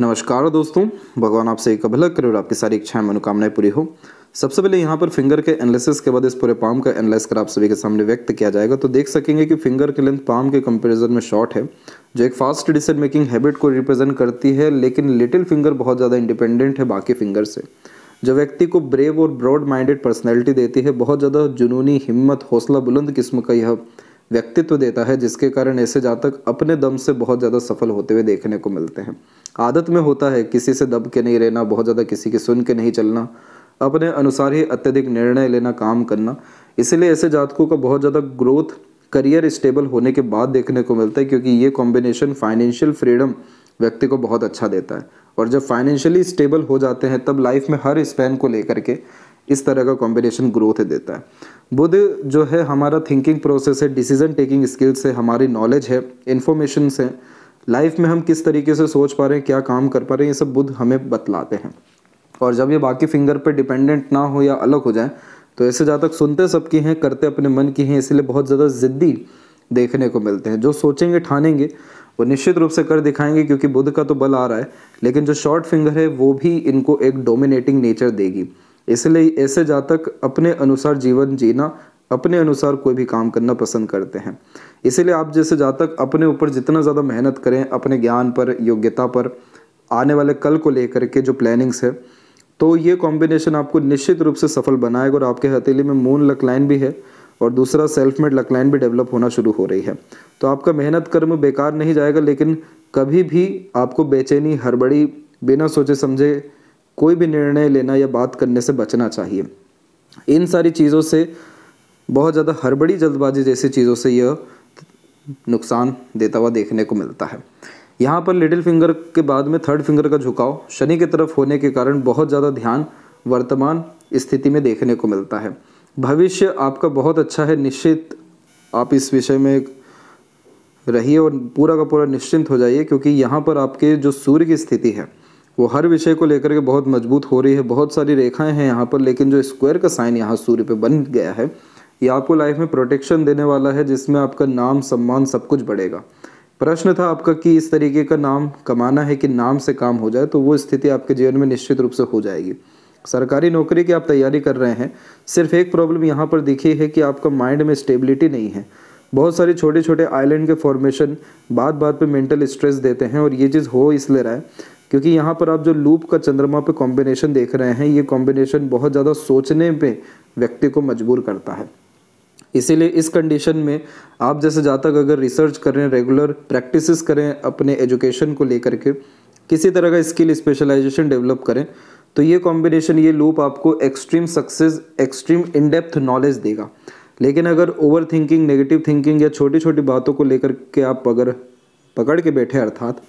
नमस्कार दोस्तों भगवान आपसे एक अभिलक करे और आपकी सारी इच्छाएं मनोकामनाएं पूरी हो सबसे पहले यहाँ पर फिंगर के एनालिसिस के बाद इस पूरे पाम का एनालिस कर आप सभी के सामने व्यक्त किया जाएगा तो देख सकेंगे कि फिंगर की लेंथ पाम के कंपैरिजन में शॉर्ट है जो एक फास्ट डिसीजन मेकिंग हैबिट को रिप्रेजेंट करती है लेकिन लिटिल फिंगर बहुत ज़्यादा इंडिपेंडेंट है बाकी फिंगर से जो व्यक्ति को ब्रेव और ब्रॉड माइंडेड पर्सनैलिटी देती है बहुत ज़्यादा जुनूनी हिम्मत हौसला बुलंद किस्म का यह व्यक्तित्व देता है जिसके कारण ऐसे जातक अपने दम से बहुत ज़्यादा सफल होते हुए देखने को मिलते हैं आदत में होता है किसी से दब के नहीं रहना बहुत ज़्यादा किसी की सुन के नहीं चलना अपने अनुसार ही अत्यधिक निर्णय लेना काम करना इसलिए ऐसे जातकों का बहुत ज़्यादा ग्रोथ करियर स्टेबल होने के बाद देखने को मिलता है क्योंकि ये कॉम्बिनेशन फाइनेंशियल फ्रीडम व्यक्ति को बहुत अच्छा देता है और जब फाइनेंशियली स्टेबल हो जाते हैं तब लाइफ में हर स्पैन को लेकर के इस तरह का कॉम्बिनेशन ग्रोथ देता है बुध जो है हमारा थिंकिंग प्रोसेस है डिसीजन टेकिंग स्किल्स है हमारी नॉलेज है इन्फॉर्मेशन है लाइफ में हम किस तरीके से सोच पा रहे हैं क्या काम कर पा रहे हैं ये सब बुध हमें बतलाते हैं और जब ये बाकी फिंगर पर डिपेंडेंट ना हो या अलग हो जाए तो ऐसे जहाँ तक सुनते सबकी हैं करते अपने मन की हैं इसलिए बहुत ज़्यादा ज़िद्दी देखने को मिलते हैं जो सोचेंगे ठानेंगे वो निश्चित रूप से कर दिखाएंगे क्योंकि बुध का तो बल आ रहा है लेकिन जो शॉर्ट फिंगर है वो भी इनको एक डोमिनेटिंग नेचर देगी इसलिए ऐसे जातक अपने अनुसार जीवन जीना अपने अनुसार कोई भी काम करना पसंद करते हैं इसीलिए आप जैसे जातक अपने ऊपर जितना ज़्यादा मेहनत करें अपने ज्ञान पर योग्यता पर आने वाले कल को लेकर के जो प्लानिंग्स है तो ये कॉम्बिनेशन आपको निश्चित रूप से सफल बनाएगा और आपके हथेली में मून लकलाइन भी है और दूसरा सेल्फ मेड लकलाइन भी डेवलप होना शुरू हो रही है तो आपका मेहनत कर्म बेकार नहीं जाएगा लेकिन कभी भी आपको बेचैनी हड़बड़ी बिना सोचे समझे कोई भी निर्णय लेना या बात करने से बचना चाहिए इन सारी चीज़ों से बहुत ज़्यादा हड़बड़ी जल्दबाजी जैसी चीज़ों से यह नुकसान देता हुआ देखने को मिलता है यहाँ पर लिटिल फिंगर के बाद में थर्ड फिंगर का झुकाव शनि की तरफ होने के कारण बहुत ज़्यादा ध्यान वर्तमान स्थिति में देखने को मिलता है भविष्य आपका बहुत अच्छा है निश्चित आप इस विषय में रहिए और पूरा का पूरा निश्चिंत हो जाइए क्योंकि यहाँ पर आपके जो सूर्य की स्थिति है वो हर विषय को लेकर के बहुत मजबूत हो रही है बहुत सारी रेखाएं हैं यहाँ पर लेकिन जो स्क्वायर का साइन यहाँ सूर्य पे बन गया है ये आपको लाइफ में प्रोटेक्शन देने वाला है जिसमें आपका नाम सम्मान सब कुछ बढ़ेगा प्रश्न था आपका कि इस तरीके का नाम कमाना है कि नाम से काम हो जाए तो वो स्थिति आपके जीवन में निश्चित रूप से हो जाएगी सरकारी नौकरी की आप तैयारी कर रहे हैं सिर्फ एक प्रॉब्लम यहाँ पर दिखी है कि आपका माइंड में स्टेबिलिटी नहीं है बहुत सारे छोटे छोटे आइलैंड के फॉर्मेशन बात बात पे मेंटल स्ट्रेस देते हैं और ये चीज़ हो इसलिए रहा है क्योंकि यहाँ पर आप जो लूप का चंद्रमा पे कॉम्बिनेशन देख रहे हैं ये कॉम्बिनेशन बहुत ज़्यादा सोचने पे व्यक्ति को मजबूर करता है इसीलिए इस कंडीशन में आप जैसे जातक अगर रिसर्च करें रेगुलर प्रैक्टिस करें अपने एजुकेशन को लेकर के किसी तरह का स्किल स्पेशलाइजेशन डेवलप करें तो ये कॉम्बिनेशन ये लूप आपको extreme success extreme in depth knowledge देगा लेकिन अगर ओवर थिंकिंग नेगेटिव थिंकिंग या छोटी छोटी बातों को लेकर के आप अगर पकड़ के बैठे अर्थात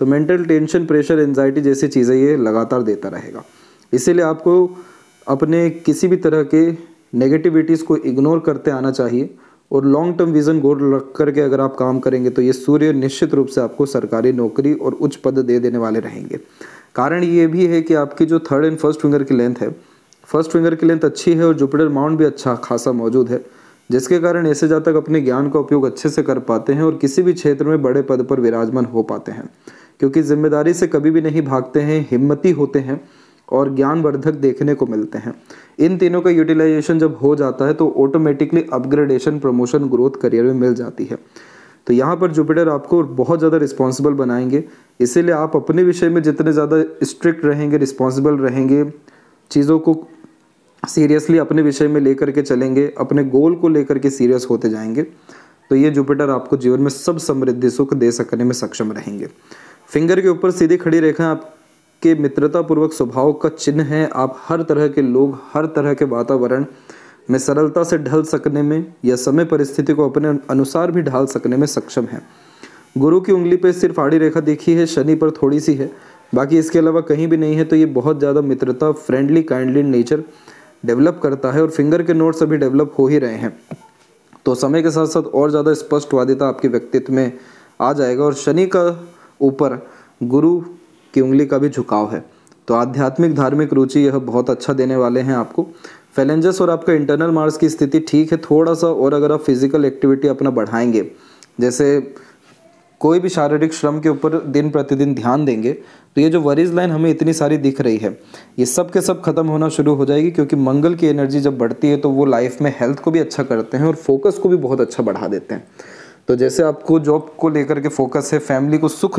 तो मेंटल टेंशन प्रेशर एनजाइटी जैसी चीज़ें ये लगातार देता रहेगा इसीलिए आपको अपने किसी भी तरह के नेगेटिविटीज़ को इग्नोर करते आना चाहिए और लॉन्ग टर्म विज़न गोल रख करके अगर आप काम करेंगे तो ये सूर्य निश्चित रूप से आपको सरकारी नौकरी और उच्च पद दे देने वाले रहेंगे कारण ये भी है कि आपकी जो थर्ड एंड फर्स्ट फिंगर की लेंथ है फर्स्ट फिंगर की लेंथ अच्छी है और जुपिटर माउंट भी अच्छा खासा मौजूद है जिसके कारण ऐसे जातक अपने ज्ञान का उपयोग अच्छे से कर पाते हैं और किसी भी क्षेत्र में बड़े पद पर विराजमान हो पाते हैं क्योंकि जिम्मेदारी से कभी भी नहीं भागते हैं हिम्मती होते हैं और ज्ञानवर्धक देखने को मिलते हैं इन तीनों का यूटिलाइजेशन जब हो जाता है तो automatically upgradation promotion growth career में मिल जाती है तो यहाँ पर जुपिटर आपको बहुत ज़्यादा रिस्पॉन्सिबल बनाएंगे इसीलिए आप अपने विषय में जितने ज़्यादा स्ट्रिक्ट रहेंगे रिस्पॉन्सिबल रहेंगे चीज़ों को सीरियसली अपने विषय में लेकर के चलेंगे अपने गोल को लेकर के सीरियस होते जाएंगे तो ये जुपिटर आपको जीवन में सब समृद्धि सुख दे सकने में सक्षम रहेंगे फिंगर के ऊपर सीधी खड़ी रेखा आपके मित्रतापूर्वक स्वभाव का चिन्ह है आप हर तरह के लोग हर तरह के वातावरण में सरलता से ढल सकने में या समय परिस्थिति को अपने अनुसार भी ढाल सकने में सक्षम है गुरु की उंगली पर सिर्फ आड़ी रेखा देखी है शनि पर थोड़ी सी है बाकी इसके अलावा कहीं भी नहीं है तो ये बहुत ज़्यादा मित्रता फ्रेंडली काइंडली नेचर डेवलप करता है और फिंगर के नोट्स अभी डेवलप हो ही रहे हैं तो समय के साथ साथ और ज़्यादा स्पष्टवादिता आपके व्यक्तित्व में आ जाएगा और शनि का ऊपर गुरु की उंगली का भी झुकाव है तो आध्यात्मिक धार्मिक रुचि यह बहुत अच्छा देने वाले हैं आपको फैलेंजस और आपका इंटरनल मार्स की स्थिति ठीक है थोड़ा सा और अगर आप फिजिकल एक्टिविटी अपना बढ़ाएंगे जैसे कोई भी शारीरिक श्रम के ऊपर दिन प्रतिदिन ध्यान देंगे तो ये जो वरीज लाइन हमें इतनी सारी दिख रही है ये सब के सब खत्म होना शुरू हो जाएगी क्योंकि मंगल की एनर्जी जब बढ़ती है तो वो लाइफ में हेल्थ को भी अच्छा करते हैं और फोकस को भी बहुत अच्छा बढ़ा देते हैं तो जैसे आपको जॉब को लेकर के फोकस है फैमिली को सुख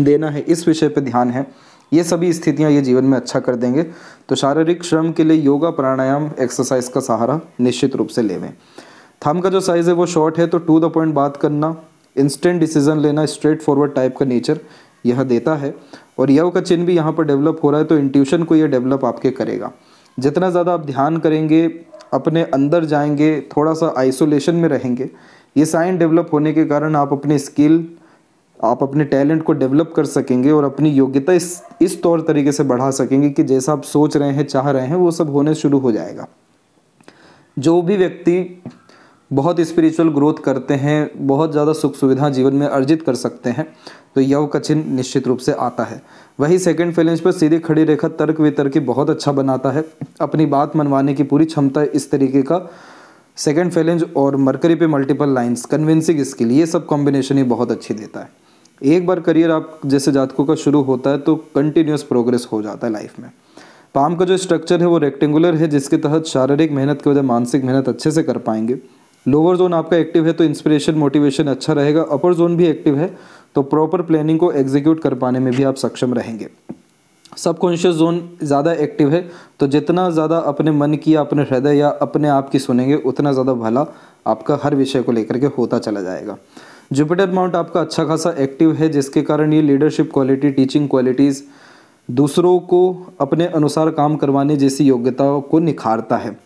देना है इस विषय पर ध्यान है ये सभी स्थितियाँ ये जीवन में अच्छा कर देंगे तो शारीरिक श्रम के लिए योगा प्राणायाम एक्सरसाइज का सहारा निश्चित रूप से लेवें थम का जो साइज़ है वो शॉर्ट है तो टू द पॉइंट बात करना इंस्टेंट डिसीजन लेना स्ट्रेट फॉरवर्ड टाइप का नेचर यह देता है और यव का चिन्ह भी यहाँ पर डेवलप हो रहा है तो इंट्यूशन को यह डेवलप आपके करेगा जितना ज़्यादा आप ध्यान करेंगे अपने अंदर जाएंगे थोड़ा सा आइसोलेशन में रहेंगे ये साइन डेवलप होने के कारण आप अपने स्किल आप अपने टैलेंट को डेवलप कर सकेंगे और अपनी योग्यता इस इस तौर तरीके से बढ़ा सकेंगे कि जैसा आप सोच रहे हैं चाह रहे हैं वो सब होने शुरू हो जाएगा जो भी व्यक्ति बहुत स्पिरिचुअल ग्रोथ करते हैं बहुत ज़्यादा सुख सुविधा जीवन में अर्जित कर सकते हैं तो यव का चिन्ह निश्चित रूप से आता है वही सेकंड फैलेंस पर सीधी खड़ी रेखा तर्क वितर्क बहुत अच्छा बनाता है अपनी बात मनवाने की पूरी क्षमता इस तरीके का सेकेंड फैलेंज और मरकरी पे मल्टीपल लाइन्स कन्विंसिंग स्किल ये सब कॉम्बिनेशन ही बहुत अच्छी देता है एक बार करियर आप जैसे जातकों का शुरू होता है तो कंटिन्यूस प्रोग्रेस हो जाता है लाइफ में पाम का जो स्ट्रक्चर है वो रेक्टेंगुलर है जिसके तहत शारीरिक मेहनत के वजह मानसिक मेहनत अच्छे से कर पाएंगे लोअर जोन आपका एक्टिव है तो इंस्पिरेशन मोटिवेशन अच्छा रहेगा अपर जोन भी एक्टिव है तो प्रॉपर प्लानिंग को एग्जीक्यूट कर पाने में भी आप सक्षम रहेंगे सबकॉन्शियस जोन ज़्यादा एक्टिव है तो जितना ज़्यादा अपने मन की या अपने हृदय या अपने आप की सुनेंगे उतना ज़्यादा भला आपका हर विषय को लेकर के होता चला जाएगा जुपिटर माउंट आपका अच्छा खासा एक्टिव है जिसके कारण ये लीडरशिप क्वालिटी टीचिंग क्वालिटीज़ दूसरों को अपने अनुसार काम करवाने जैसी योग्यताओं को निखारता है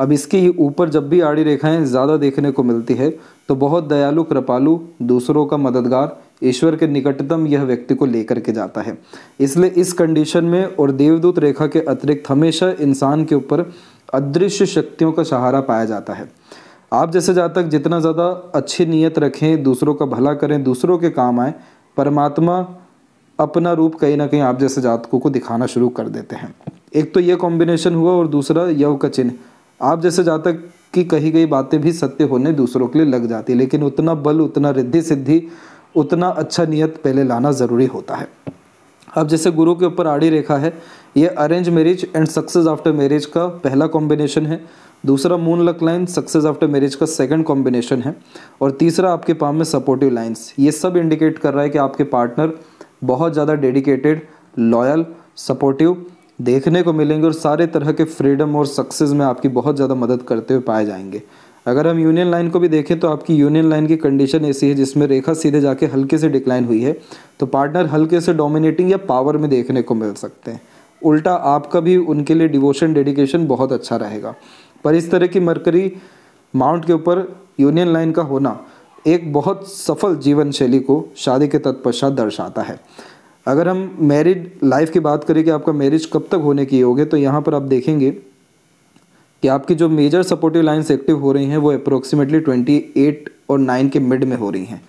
अब इसके ही ऊपर जब भी आड़ी रेखाएं ज़्यादा देखने को मिलती है तो बहुत दयालु कृपालु दूसरों का मददगार ईश्वर के निकटतम यह व्यक्ति को लेकर के जाता है इसलिए इस कंडीशन में और देवदूत रेखा के अतिरिक्त हमेशा इंसान के ऊपर अदृश्य शक्तियों का सहारा पाया जाता है आप जैसे जातक जितना ज़्यादा अच्छी नीयत रखें दूसरों का भला करें दूसरों के काम आए परमात्मा अपना रूप कहीं ना कहीं आप जैसे जातकों को दिखाना शुरू कर देते हैं एक तो ये कॉम्बिनेशन हुआ और दूसरा यव का चिन्ह आप जैसे जातक की कही गई बातें भी सत्य होने दूसरों के लिए लग जाती है लेकिन उतना बल उतना रिद्धि सिद्धि उतना अच्छा नियत पहले लाना ज़रूरी होता है अब जैसे गुरु के ऊपर आड़ी रेखा है ये arrange marriage and success after marriage का पहला कॉम्बिनेशन है दूसरा moon luck line success after marriage का सेकंड कॉम्बिनेशन है और तीसरा आपके पाम में सपोर्टिव लाइंस ये सब इंडिकेट कर रहा है कि आपके पार्टनर बहुत ज़्यादा डेडिकेटेड लॉयल सपोर्टिव देखने को मिलेंगे और सारे तरह के फ्रीडम और सक्सेस में आपकी बहुत ज़्यादा मदद करते हुए पाए जाएंगे अगर हम यूनियन लाइन को भी देखें तो आपकी यूनियन लाइन की कंडीशन ऐसी है जिसमें रेखा सीधे जाके हल्के से डिक्लाइन हुई है तो पार्टनर हल्के से डोमिनेटिंग या पावर में देखने को मिल सकते हैं उल्टा आपका भी उनके लिए डिवोशन डेडिकेशन बहुत अच्छा रहेगा पर इस तरह की मरकरी माउंट के ऊपर यूनियन लाइन का होना एक बहुत सफल जीवन शैली को शादी के तत्पश्चात दर्शाता है अगर हम मैरिड लाइफ की बात करें कि आपका मैरिज कब तक होने की है तो यहाँ पर आप देखेंगे कि आपकी जो मेजर सपोर्टिव लाइन्स एक्टिव हो रही हैं वो अप्रोक्सीमेटली ट्वेंटी एट और नाइन के मिड में हो रही हैं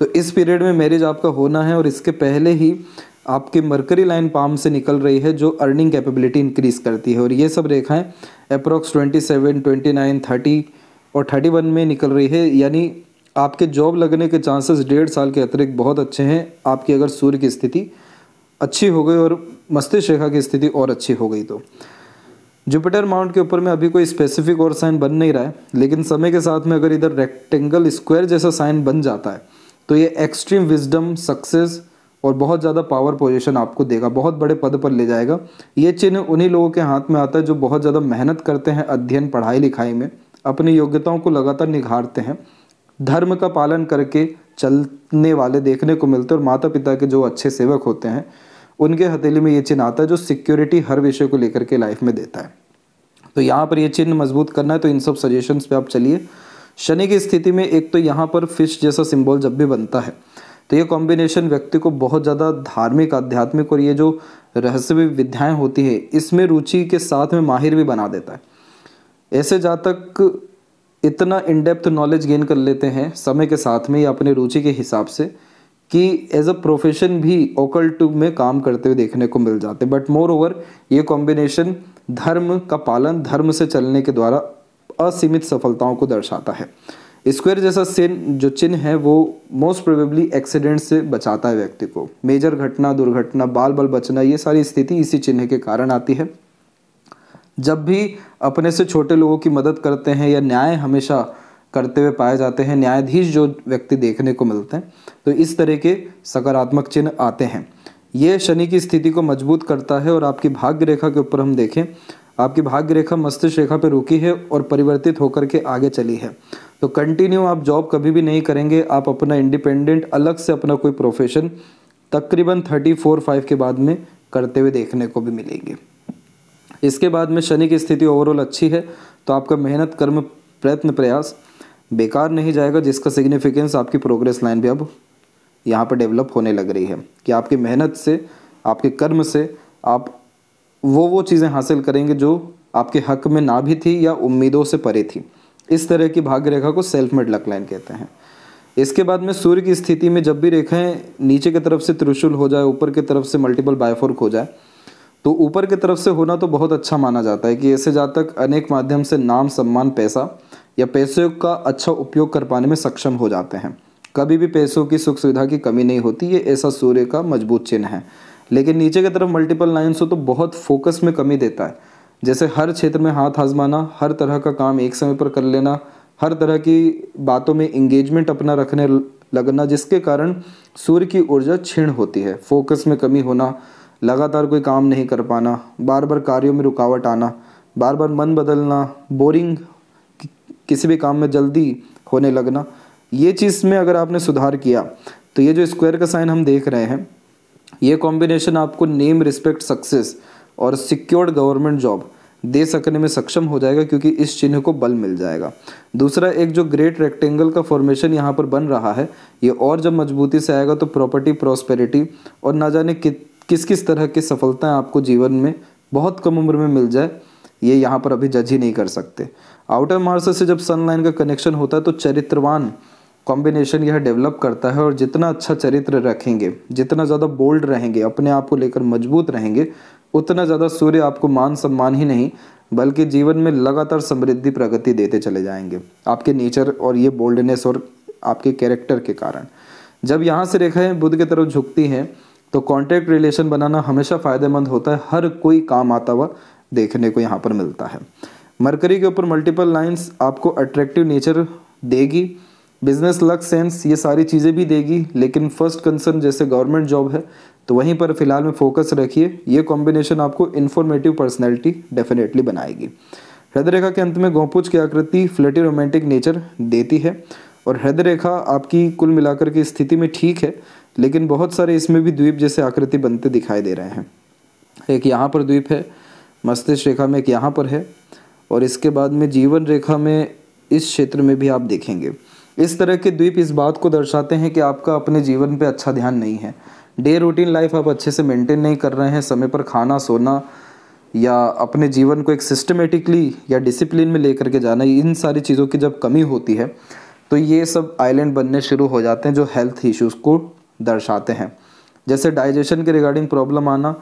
तो इस पीरियड में मैरिज आपका होना है और इसके पहले ही आपकी मरकरी लाइन पाम से निकल रही है जो अर्निंग कैपेबिलिटी इंक्रीज़ करती है और ये सब रेखाएं approx twenty seven twenty nine thirty और थर्टी वन में निकल रही है यानी आपके जॉब लगने के चांसेस डेढ़ साल के अतिरिक्त बहुत अच्छे हैं आपकी अगर सूर्य की स्थिति अच्छी हो गई और मस्तिष्क रेखा की स्थिति और अच्छी हो गई तो जुपिटर माउंट के ऊपर में अभी कोई स्पेसिफिक और साइन बन नहीं रहा है लेकिन समय के साथ में अगर इधर रेक्टेंगल स्क्वायर जैसा साइन बन जाता है तो ये एक्सट्रीम विजडम सक्सेस और बहुत ज़्यादा पावर पोजीशन आपको देगा बहुत बड़े पद पर ले जाएगा ये चिन्ह उन्हीं लोगों के हाथ में आता है जो बहुत ज़्यादा मेहनत करते हैं अध्ययन पढ़ाई लिखाई में अपनी योग्यताओं को लगातार निखारते हैं धर्म का पालन करके चलने वाले देखने को मिलते हैं और माता पिता के जो अच्छे सेवक होते हैं उनके हथेली में ये चिन्ह आता है जो सिक्योरिटी हर विषय को लेकर के लाइफ में देता है तो यहाँ पर ये चिन्ह मजबूत करना है तो इन सब सजेशंस पे आप चलिए शनि की स्थिति में एक तो यहाँ पर फिश जैसा सिंबल जब भी बनता है तो ये कॉम्बिनेशन व्यक्ति को बहुत ज़्यादा धार्मिक आध्यात्मिक और ये जो रहस्य विद्याएं होती है इसमें रुचि के साथ में माहिर भी बना देता है ऐसे जातक इतना इनडेप्थ नॉलेज गेन कर लेते हैं समय के साथ में या अपनी रुचि के हिसाब से कि एज अ प्रोफेशन भी ओकल टू में काम करते हुए देखने को मिल जाते बट मोर ओवर ये कॉम्बिनेशन धर्म का पालन धर्म से चलने के द्वारा असीमित सफलताओं को दर्शाता है स्क्वायर जैसा सिन जो चिन्ह है वो मोस्ट प्रोबेबली एक्सीडेंट से बचाता है व्यक्ति को मेजर घटना दुर्घटना बाल बाल बचना ये सारी स्थिति इसी चिन्ह के कारण आती है जब भी अपने से छोटे लोगों की मदद करते हैं या न्याय हमेशा करते हुए पाए जाते हैं न्यायाधीश जो व्यक्ति देखने को मिलते हैं तो इस तरह के सकारात्मक चिन्ह आते हैं ये शनि की स्थिति को मजबूत करता है और आपकी भाग्य रेखा के ऊपर हम देखें आपकी भाग्य रेखा मस्तिष्क रेखा पर रुकी है और परिवर्तित होकर के आगे चली है तो कंटिन्यू आप जॉब कभी भी नहीं करेंगे आप अपना इंडिपेंडेंट अलग से अपना कोई प्रोफेशन तकरीबन थर्टी फोर फाइव के बाद में करते हुए देखने को भी मिलेंगे इसके बाद में शनि की स्थिति ओवरऑल अच्छी है तो आपका मेहनत कर्म प्रयत्न प्रयास बेकार नहीं जाएगा जिसका सिग्निफिकेंस आपकी प्रोग्रेस लाइन भी अब यहाँ पर डेवलप होने लग रही है कि आपकी मेहनत से आपके कर्म से आप वो वो चीज़ें हासिल करेंगे जो आपके हक में ना भी थी या उम्मीदों से परे थी इस तरह की भाग्य रेखा को सेल्फ मेड लक लाइन कहते हैं इसके बाद में सूर्य की स्थिति में जब भी रेखाएं नीचे की तरफ से त्रिशूल हो जाए ऊपर की तरफ से मल्टीपल बायफोर्क हो जाए तो ऊपर की तरफ से होना तो बहुत अच्छा माना जाता है कि ऐसे जातक अनेक माध्यम से नाम सम्मान पैसा या पैसे का अच्छा उपयोग कर पाने में सक्षम हो जाते हैं कभी भी पैसों की सुख सुविधा की कमी नहीं होती ये ऐसा सूर्य का मजबूत चिन्ह है लेकिन नीचे की तरफ मल्टीपल लाइन्स हो तो बहुत फोकस में कमी देता है जैसे हर क्षेत्र में हाथ आजमाना हर तरह का काम एक समय पर कर लेना हर तरह की बातों में इंगेजमेंट अपना रखने लगना जिसके कारण सूर्य की ऊर्जा क्षीण होती है फोकस में कमी होना लगातार कोई काम नहीं कर पाना बार बार कार्यों में रुकावट आना बार बार मन बदलना बोरिंग किसी भी काम में जल्दी होने लगना ये चीज़ में अगर आपने सुधार किया तो ये जो स्क्वायर का साइन हम देख रहे हैं ये कॉम्बिनेशन आपको नेम रिस्पेक्ट सक्सेस और सिक्योर्ड गवर्नमेंट जॉब दे सकने में सक्षम हो जाएगा क्योंकि इस चिन्ह को बल मिल जाएगा दूसरा एक जो ग्रेट रेक्टेंगल का फॉर्मेशन यहाँ पर बन रहा है ये और जब मजबूती से आएगा तो प्रॉपर्टी प्रॉस्पेरिटी और ना जाने कि, किस किस तरह की सफलताएं आपको जीवन में बहुत कम उम्र में मिल जाए ये यहाँ पर अभी जज ही नहीं कर सकते आउटर मार्स से जब सनलाइन का कनेक्शन होता है तो चरित्रवान कॉम्बिनेशन यह डेवलप करता है और जितना अच्छा चरित्र रखेंगे जितना ज़्यादा बोल्ड रहेंगे अपने आप को लेकर मजबूत रहेंगे उतना ज़्यादा सूर्य आपको मान सम्मान ही नहीं बल्कि जीवन में लगातार समृद्धि प्रगति देते चले जाएंगे आपके नेचर और ये बोल्डनेस और आपके कैरेक्टर के कारण जब यहाँ से रेखाएं बुद्ध की तरफ झुकती हैं तो कॉन्टैक्ट रिलेशन बनाना हमेशा फ़ायदेमंद होता है हर कोई काम आता हुआ देखने को यहाँ पर मिलता है मरकरी के ऊपर मल्टीपल लाइंस आपको अट्रैक्टिव नेचर देगी बिजनेस लक सेंस ये सारी चीज़ें भी देगी लेकिन फर्स्ट कंसर्न जैसे गवर्नमेंट जॉब है तो वहीं पर फिलहाल में फोकस रखिए ये कॉम्बिनेशन आपको इन्फॉर्मेटिव पर्सनैलिटी डेफिनेटली बनाएगी हृदय रेखा के अंत में गौपुज की आकृति फ्लटी रोमांटिक नेचर देती है और हृदय रेखा आपकी कुल मिलाकर की स्थिति में ठीक है लेकिन बहुत सारे इसमें भी द्वीप जैसे आकृति बनते दिखाई दे रहे हैं एक यहाँ पर द्वीप है मस्तिष्क रेखा में एक यहाँ पर है और इसके बाद में जीवन रेखा में इस क्षेत्र में भी आप देखेंगे इस तरह के द्वीप इस बात को दर्शाते हैं कि आपका अपने जीवन पे अच्छा ध्यान नहीं है डे रूटीन लाइफ आप अच्छे से मेंटेन नहीं कर रहे हैं समय पर खाना सोना या अपने जीवन को एक सिस्टमेटिकली या डिसिप्लिन में लेकर के जाना इन सारी चीज़ों की जब कमी होती है तो ये सब आइलैंड बनने शुरू हो जाते हैं जो हेल्थ इश्यूज़ को दर्शाते हैं जैसे डाइजेशन के रिगार्डिंग प्रॉब्लम आना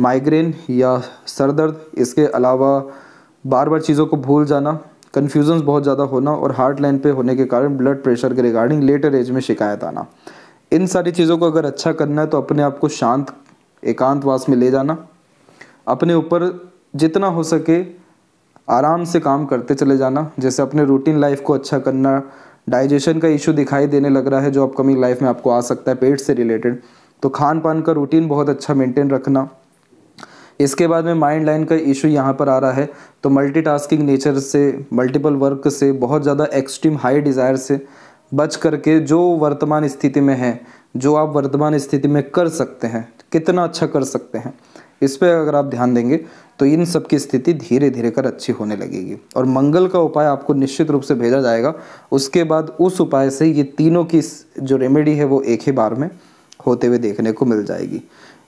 माइग्रेन या सर दर्द इसके अलावा बार बार चीज़ों को भूल जाना कन्फ्यूजन्स बहुत ज़्यादा होना और हार्ट लाइन पे होने के कारण ब्लड प्रेशर के रिगार्डिंग लेटर एज में शिकायत आना इन सारी चीज़ों को अगर अच्छा करना है तो अपने आप को शांत एकांतवास में ले जाना अपने ऊपर जितना हो सके आराम से काम करते चले जाना जैसे अपने रूटीन लाइफ को अच्छा करना डाइजेशन का इशू दिखाई देने लग रहा है जो अपकमिंग लाइफ में आपको आ सकता है पेट से रिलेटेड तो खान पान का रूटीन बहुत अच्छा मेंटेन रखना इसके बाद में माइंड लाइन का इशू यहाँ पर आ रहा है तो मल्टीटास्किंग नेचर से मल्टीपल वर्क से बहुत ज़्यादा एक्सट्रीम हाई डिज़ायर से बच करके जो वर्तमान स्थिति में है जो आप वर्तमान स्थिति में कर सकते हैं कितना अच्छा कर सकते हैं इस पर अगर आप ध्यान देंगे तो इन सब की स्थिति धीरे धीरे कर अच्छी होने लगेगी और मंगल का उपाय आपको निश्चित रूप से भेजा जाएगा उसके बाद उस उपाय से ये तीनों की जो रेमेडी है वो एक ही बार में होते हुए देखने को मिल जाएगी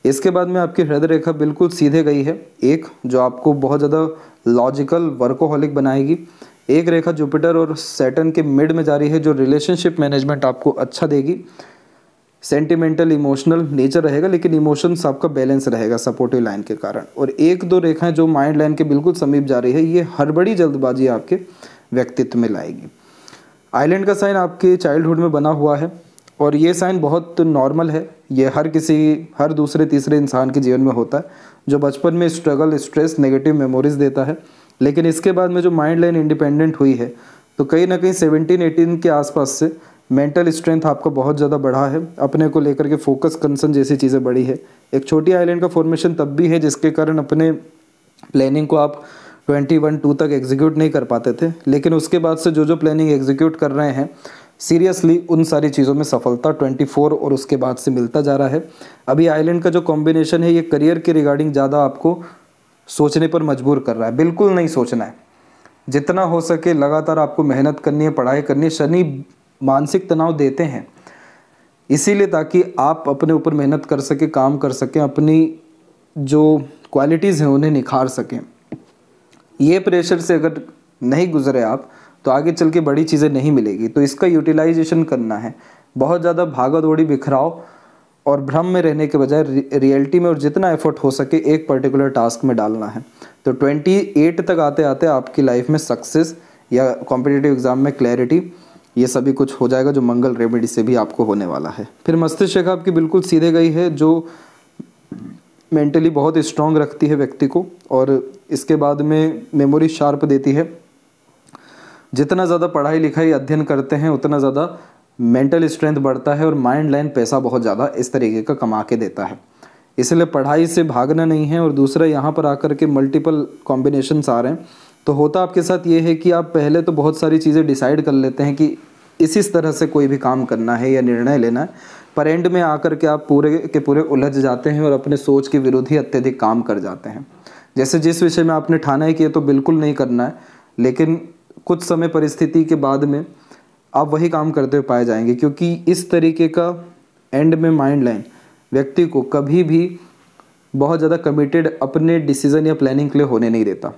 इसके बाद में आपकी हृदय रेखा बिल्कुल सीधे गई है एक जो आपको बहुत ज़्यादा लॉजिकल वर्कोहोलिक बनाएगी एक रेखा जुपिटर और सैटन के मिड में जा रही है जो रिलेशनशिप मैनेजमेंट आपको अच्छा देगी सेंटिमेंटल इमोशनल नेचर रहेगा लेकिन इमोशंस आपका बैलेंस रहेगा सपोर्टिव लाइन के कारण और एक दो रेखाएं जो माइंड लाइन के बिल्कुल समीप जा रही है ये हर बड़ी जल्दबाजी आपके व्यक्तित्व में लाएगी आइलैंड का साइन आपके चाइल्डहुड में बना हुआ है और ये साइन बहुत नॉर्मल है ये हर किसी हर दूसरे तीसरे इंसान के जीवन में होता है जो बचपन में स्ट्रगल स्ट्रेस नेगेटिव मेमोरीज देता है लेकिन इसके बाद में जो माइंड लाइन इंडिपेंडेंट हुई है तो कहीं ना कहीं सेवनटीन एटीन के आसपास से मेंटल स्ट्रेंथ आपका बहुत ज़्यादा बढ़ा है अपने को लेकर के फोकस कंसर्न जैसी चीज़ें बढ़ी है एक छोटी आइलैंड का फॉर्मेशन तब भी है जिसके कारण अपने प्लानिंग को आप ट्वेंटी वन टू तक एग्जीक्यूट नहीं कर पाते थे लेकिन उसके बाद से जो जो प्लानिंग एग्जीक्यूट कर रहे हैं सीरियसली उन सारी चीज़ों में सफलता 24 और उसके बाद से मिलता जा रहा है अभी आइलैंड का जो कॉम्बिनेशन है ये करियर के रिगार्डिंग ज़्यादा आपको सोचने पर मजबूर कर रहा है बिल्कुल नहीं सोचना है जितना हो सके लगातार आपको मेहनत करनी है पढ़ाई करनी है शनि मानसिक तनाव देते हैं इसीलिए ताकि आप अपने ऊपर मेहनत कर सकें काम कर सकें अपनी जो क्वालिटीज़ हैं उन्हें निखार सकें ये प्रेशर से अगर नहीं गुजरे आप तो आगे चल के बड़ी चीज़ें नहीं मिलेगी तो इसका यूटिलाइजेशन करना है बहुत ज़्यादा भागा दौड़ी बिखराव और भ्रम में रहने के बजाय रियलिटी में और जितना एफर्ट हो सके एक पर्टिकुलर टास्क में डालना है तो 28 तक आते आते आपकी लाइफ में सक्सेस या कॉम्पिटेटिव एग्ज़ाम में क्लैरिटी ये सभी कुछ हो जाएगा जो मंगल रेमेडी से भी आपको होने वाला है फिर मस्तिष्क आपकी बिल्कुल सीधे गई है जो मेंटली बहुत स्ट्रांग रखती है व्यक्ति को और इसके बाद में मेमोरी शार्प देती है जितना ज़्यादा पढ़ाई लिखाई अध्ययन करते हैं उतना ज़्यादा मेंटल स्ट्रेंथ बढ़ता है और माइंड लाइन पैसा बहुत ज़्यादा इस तरीके का कमा के देता है इसलिए पढ़ाई से भागना नहीं है और दूसरा यहाँ पर आकर के मल्टीपल कॉम्बिनेशन आ रहे हैं तो होता आपके साथ ये है कि आप पहले तो बहुत सारी चीज़ें डिसाइड कर लेते हैं कि इस इस तरह से कोई भी काम करना है या निर्णय लेना है पर एंड में आकर के आप पूरे के पूरे उलझ जाते हैं और अपने सोच के विरोधी अत्यधिक काम कर जाते हैं जैसे जिस विषय में आपने ठाना है कि ये तो बिल्कुल नहीं करना है लेकिन कुछ समय परिस्थिति के बाद में आप वही काम करते हुए पाए जाएंगे क्योंकि इस तरीके का एंड में माइंड लाइन व्यक्ति को कभी भी बहुत ज़्यादा कमिटेड अपने डिसीज़न या प्लानिंग के लिए होने नहीं देता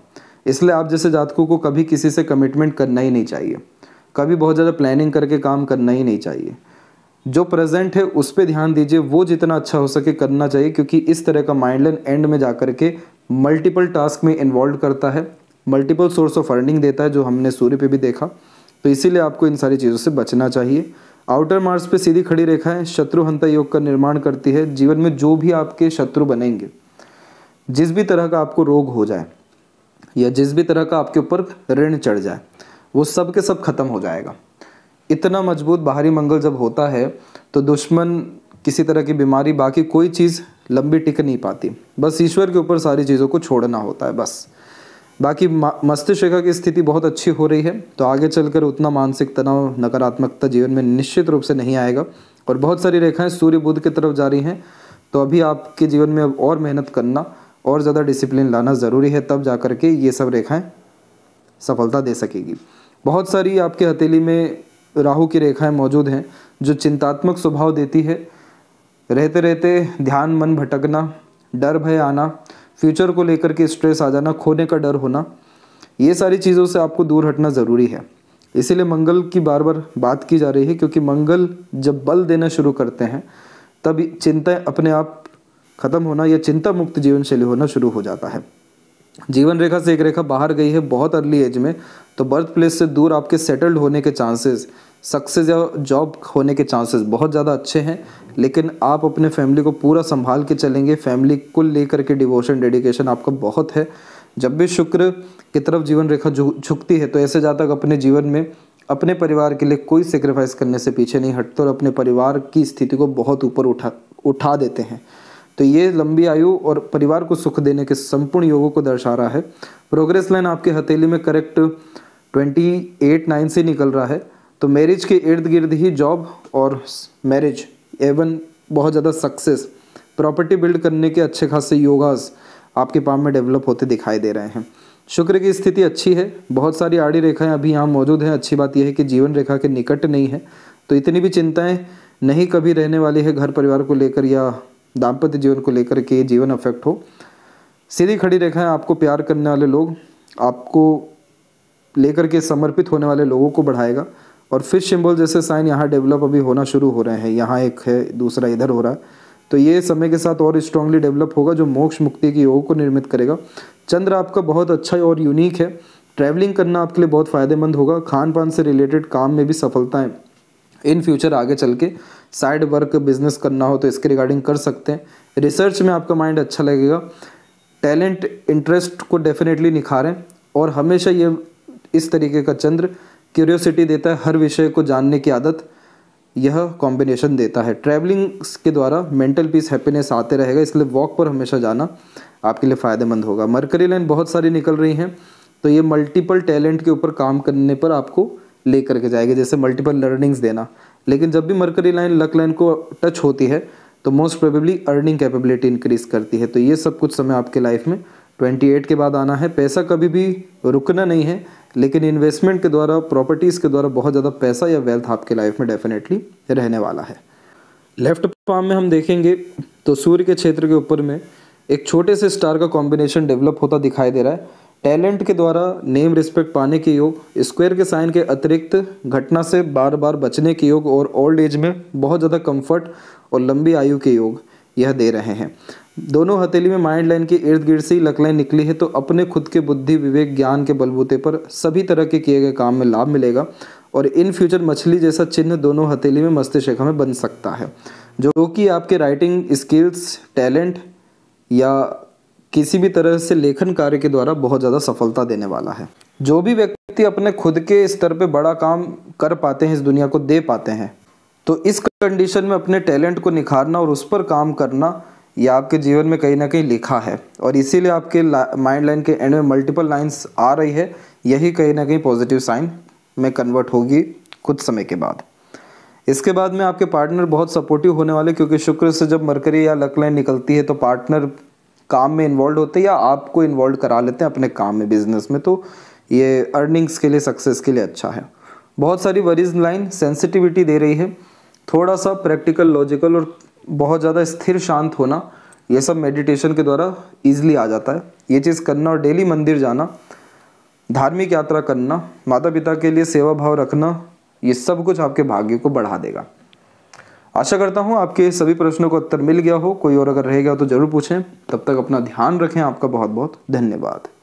इसलिए आप जैसे जातकों को कभी किसी से कमिटमेंट करना ही नहीं चाहिए कभी बहुत ज़्यादा प्लानिंग करके काम करना ही नहीं चाहिए जो प्रेजेंट है उस पर ध्यान दीजिए वो जितना अच्छा हो सके करना चाहिए क्योंकि इस तरह का माइंड लाइन एंड में जा के मल्टीपल टास्क में इन्वॉल्व करता है मल्टीपल सोर्स ऑफ अर्निंग देता है जो हमने सूर्य पे भी देखा तो इसीलिए आपको इन सारी चीज़ों से बचना चाहिए आउटर मार्स पे सीधी खड़ी रेखा है शत्रु योग का निर्माण करती है जीवन में जो भी आपके शत्रु बनेंगे जिस भी तरह का आपको रोग हो जाए या जिस भी तरह का आपके ऊपर ऋण चढ़ जाए वो सब के सब खत्म हो जाएगा इतना मजबूत बाहरी मंगल जब होता है तो दुश्मन किसी तरह की बीमारी बाकी कोई चीज़ लंबी टिक नहीं पाती बस ईश्वर के ऊपर सारी चीज़ों को छोड़ना होता है बस बाकी मस्तिष्क की स्थिति बहुत अच्छी हो रही है तो आगे चलकर उतना मानसिक तनाव नकारात्मकता जीवन में निश्चित रूप से नहीं आएगा और बहुत सारी रेखाएं सूर्य बुद्ध की तरफ जा रही हैं तो अभी आपके जीवन में अब और मेहनत करना और ज़्यादा डिसिप्लिन लाना ज़रूरी है तब जा कर के ये सब रेखाएँ सफलता दे सकेगी बहुत सारी आपके हथेली में राहु की रेखाएं मौजूद हैं जो चिंतात्मक स्वभाव देती है रहते रहते ध्यान मन भटकना डर भय आना फ्यूचर को लेकर के स्ट्रेस आ जाना खोने का डर होना ये सारी चीज़ों से आपको दूर हटना ज़रूरी है इसीलिए मंगल की बार बार बात की जा रही है क्योंकि मंगल जब बल देना शुरू करते हैं तब चिंताएं अपने आप खत्म होना या चिंता मुक्त जीवन शैली होना शुरू हो जाता है जीवन रेखा से एक रेखा बाहर गई है बहुत अर्ली एज में तो बर्थ प्लेस से दूर आपके सेटल्ड होने के चांसेस सक्सेस या जॉब होने के चांसेस बहुत ज़्यादा अच्छे हैं लेकिन आप अपने फैमिली को पूरा संभाल के चलेंगे फैमिली को लेकर के डिवोशन डेडिकेशन आपका बहुत है जब भी शुक्र की तरफ जीवन रेखा झुकती है तो ऐसे जातक अपने जीवन में अपने परिवार के लिए कोई सेक्रीफाइस करने से पीछे नहीं हटते और अपने परिवार की स्थिति को बहुत ऊपर उठा उठा देते हैं तो ये लंबी आयु और परिवार को सुख देने के संपूर्ण योगों को दर्शा रहा है प्रोग्रेस लाइन आपके हथेली में करेक्ट ट्वेंटी एट नाइन से निकल रहा है तो मैरिज के इर्द गिर्द ही जॉब और मैरिज एवन बहुत ज़्यादा सक्सेस प्रॉपर्टी बिल्ड करने के अच्छे खासे योगास आपके पाम में डेवलप होते दिखाई दे रहे हैं शुक्र की स्थिति अच्छी है बहुत सारी आड़ी रेखाएं अभी यहाँ मौजूद हैं अच्छी बात यह है कि जीवन रेखा के निकट नहीं है तो इतनी भी चिंताएं नहीं कभी रहने वाली है घर परिवार को लेकर या दाम्पत्य जीवन को लेकर के जीवन अफेक्ट हो सीधी खड़ी रेखाएं आपको प्यार करने वाले लोग आपको लेकर के समर्पित होने वाले लोगों को बढ़ाएगा और फिश सिंबल जैसे साइन यहाँ डेवलप अभी होना शुरू हो रहे हैं यहाँ एक है दूसरा इधर हो रहा है तो ये समय के साथ और स्ट्रांगली डेवलप होगा जो मोक्ष मुक्ति के योग को निर्मित करेगा चंद्र आपका बहुत अच्छा और यूनिक है ट्रैवलिंग करना आपके लिए बहुत फ़ायदेमंद होगा खान पान से रिलेटेड काम में भी है इन फ्यूचर आगे चल के साइड वर्क बिजनेस करना हो तो इसके रिगार्डिंग कर सकते हैं रिसर्च में आपका माइंड अच्छा लगेगा टैलेंट इंटरेस्ट को डेफिनेटली निखारें और हमेशा ये इस तरीके का चंद्र क्यूरियोसिटी देता है हर विषय को जानने की आदत यह कॉम्बिनेशन देता है ट्रैवलिंग के द्वारा मेंटल पीस हैप्पीनेस आते रहेगा इसलिए वॉक पर हमेशा जाना आपके लिए फ़ायदेमंद होगा मरकरी लाइन बहुत सारी निकल रही हैं तो ये मल्टीपल टैलेंट के ऊपर काम करने पर आपको ले करके जाएगी जैसे मल्टीपल लर्निंग्स देना लेकिन जब भी मरकरी लाइन लक लाइन को टच होती है तो most probably earning capability increase करती है तो ये सब कुछ समय आपके लाइफ में 28 के बाद आना है पैसा कभी भी रुकना नहीं है लेकिन इन्वेस्टमेंट के द्वारा प्रॉपर्टीज़ के द्वारा बहुत ज़्यादा पैसा या वेल्थ आपके लाइफ में डेफिनेटली रहने वाला है लेफ्ट पाम में हम देखेंगे तो सूर्य के क्षेत्र के ऊपर में एक छोटे से स्टार का कॉम्बिनेशन डेवलप होता दिखाई दे रहा है टैलेंट के द्वारा नेम रिस्पेक्ट पाने के योग स्क्वायर के साइन के अतिरिक्त घटना से बार बार बचने के योग और ओल्ड एज में बहुत ज़्यादा कंफर्ट और लंबी आयु के योग यह दे रहे हैं दोनों हथेली में माइंड लाइन के इर्द गिर्द से ही लकलाइन निकली है तो अपने खुद के बुद्धि विवेक ज्ञान के बलबूते पर सभी तरह के किए गए काम में लाभ मिलेगा और इन फ्यूचर मछली जैसा चिन्ह दोनों हथेली में मस्तिष्क में बन सकता है जो कि आपके राइटिंग स्किल्स टैलेंट या किसी भी तरह से लेखन कार्य के द्वारा बहुत ज़्यादा सफलता देने वाला है जो भी व्यक्ति अपने खुद के स्तर पर बड़ा काम कर पाते हैं इस दुनिया को दे पाते हैं तो इस कंडीशन में अपने टैलेंट को निखारना और उस पर काम करना ये आपके जीवन में कहीं ना कहीं लिखा है और इसीलिए आपके माइंड लाइन के एंड में मल्टीपल लाइंस आ रही है यही कहीं ना कहीं पॉजिटिव साइन में कन्वर्ट होगी कुछ समय के बाद इसके बाद में आपके पार्टनर बहुत सपोर्टिव होने वाले क्योंकि शुक्र से जब मरकरी या लक लाइन निकलती है तो पार्टनर काम में इन्वॉल्व होते हैं या आपको इन्वॉल्व करा लेते हैं अपने काम में बिजनेस में तो ये अर्निंग्स के लिए सक्सेस के लिए अच्छा है बहुत सारी वरीज लाइन सेंसिटिविटी दे रही है थोड़ा सा प्रैक्टिकल लॉजिकल और बहुत ज़्यादा स्थिर शांत होना ये सब मेडिटेशन के द्वारा ईजिली आ जाता है ये चीज़ करना और डेली मंदिर जाना धार्मिक यात्रा करना माता पिता के लिए सेवा भाव रखना ये सब कुछ आपके भाग्य को बढ़ा देगा आशा करता हूँ आपके सभी प्रश्नों का उत्तर मिल गया हो कोई और अगर रहेगा तो जरूर पूछें तब तक अपना ध्यान रखें आपका बहुत बहुत धन्यवाद